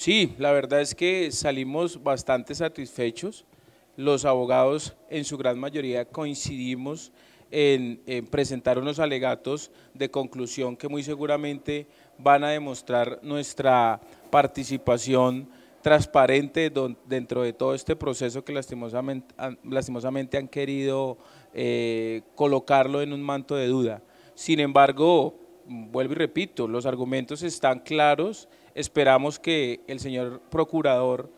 Sí, la verdad es que salimos bastante satisfechos. Los abogados en su gran mayoría coincidimos en, presentar unos alegatos de conclusión que muy seguramente van a demostrar nuestra participación transparente dentro de todo este proceso que lastimosamente, han querido eh, colocarlo en un manto de duda. Sin embargo, vuelvo y repito, los argumentos están claros Esperamos que el señor procurador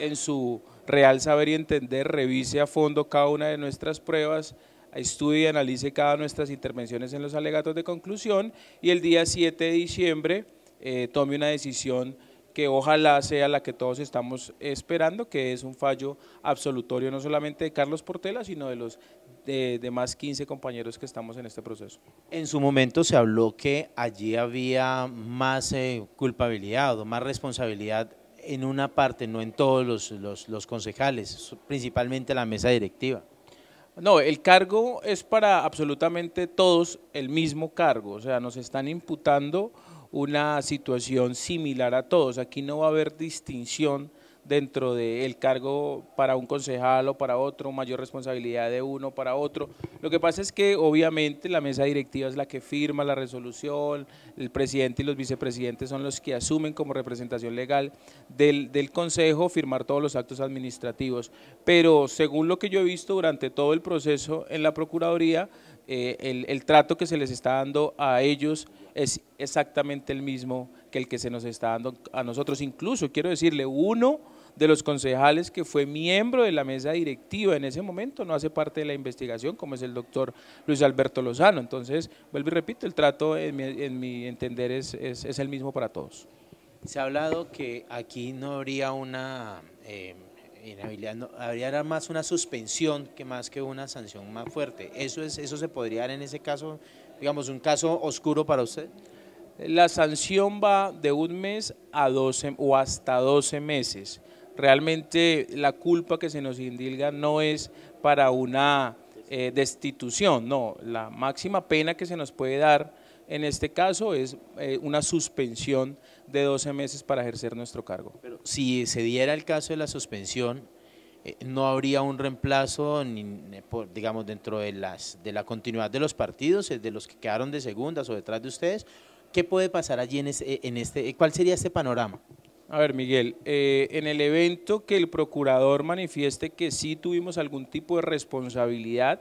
en su real saber y entender revise a fondo cada una de nuestras pruebas, estudie y analice cada de nuestras intervenciones en los alegatos de conclusión y el día 7 de diciembre eh, tome una decisión que ojalá sea la que todos estamos esperando, que es un fallo absolutorio no solamente de Carlos Portela, sino de los de, demás 15 compañeros que estamos en este proceso. En su momento se habló que allí había más eh, culpabilidad o más responsabilidad en una parte, no en todos los, los, los concejales, principalmente la mesa directiva. No, el cargo es para absolutamente todos el mismo cargo, o sea, nos están imputando una situación similar a todos. Aquí no va a haber distinción dentro del cargo para un concejal o para otro, mayor responsabilidad de uno para otro. Lo que pasa es que obviamente la mesa directiva es la que firma la resolución, el presidente y los vicepresidentes son los que asumen como representación legal del, del consejo firmar todos los actos administrativos. Pero según lo que yo he visto durante todo el proceso en la Procuraduría, eh, el, trato que se les está dando a ellos es exactamente el mismo que el que se nos está dando a nosotros. Incluso, quiero decirle, uno de los concejales que fue miembro de la mesa directiva en ese momento no hace parte de la investigación, como es el doctor Luis Alberto Lozano. Entonces, vuelvo y repito, el trato en mi, entender es, el mismo para todos. Se ha hablado que aquí no habría una... Eh, habría más una suspensión que más que una sanción más fuerte. ¿Eso, es, ¿Eso se podría dar en ese caso, digamos, un caso oscuro para usted? La sanción va de un mes a 12 o hasta 12 meses. Realmente la culpa que se nos indilga no es para una eh, destitución, no. La máxima pena que se nos puede dar en este caso es eh, una suspensión de 12 meses para ejercer nuestro cargo. Pero si se diera el caso de la suspensión, eh, no habría un reemplazo, digamos, dentro de, las, de la continuidad de los partidos, eh, de los que quedaron de segundas o detrás de ustedes. ¿Qué puede pasar allí en este, cuál sería este panorama? A ver, Miguel, en el evento que el procurador manifieste que sí tuvimos algún tipo de responsabilidad,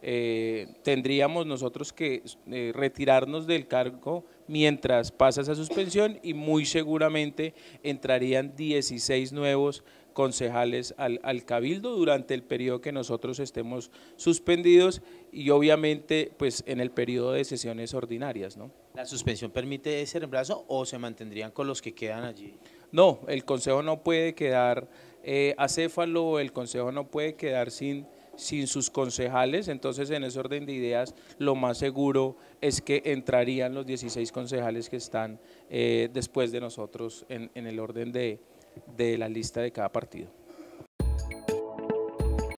eh, tendríamos nosotros que eh, retirarnos del cargo mientras pasa esa suspensión y muy seguramente entrarían 16 nuevos concejales al, cabildo durante el periodo que nosotros estemos suspendidos y obviamente pues en el periodo de sesiones ordinarias. ¿no? ¿La suspensión permite ese reemplazo o se mantendrían con los que quedan allí? No, el consejo no puede quedar eh, acéfalo, el consejo no puede quedar sin sin sus concejales, entonces en ese orden de ideas lo más seguro es que entrarían los 16 concejales que están eh, después de nosotros en, en el orden de, de la lista de cada partido.